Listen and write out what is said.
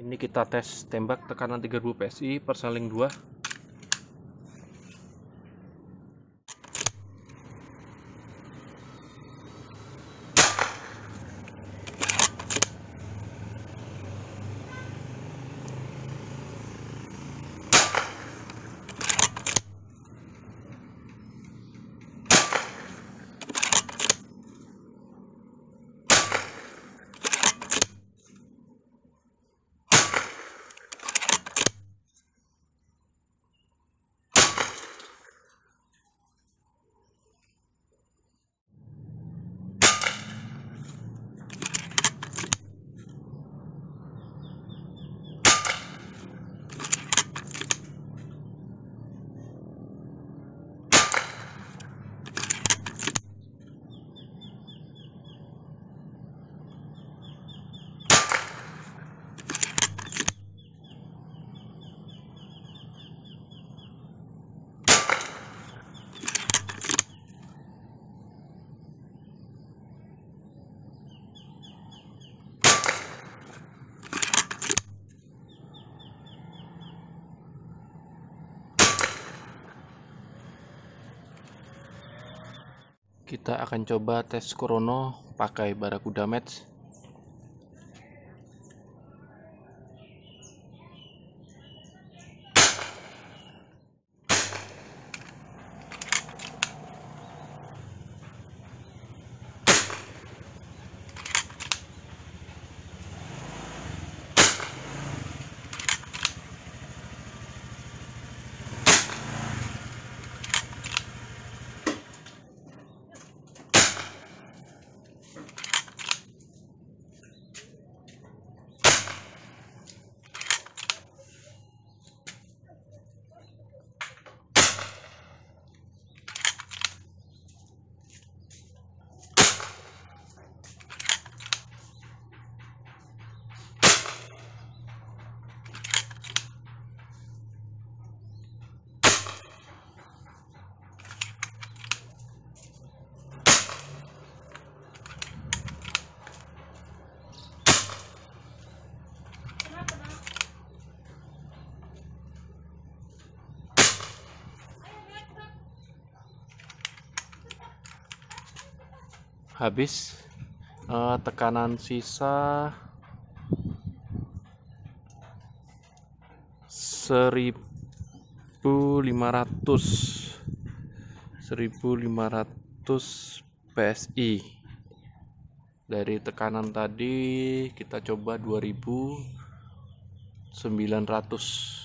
ini kita tes tembak tekanan 3000 PSI perseling 2 kita akan coba tes Corona pakai Barakuda Match habis uh, tekanan sisa 1500 1500 PSI dari tekanan tadi kita coba 2900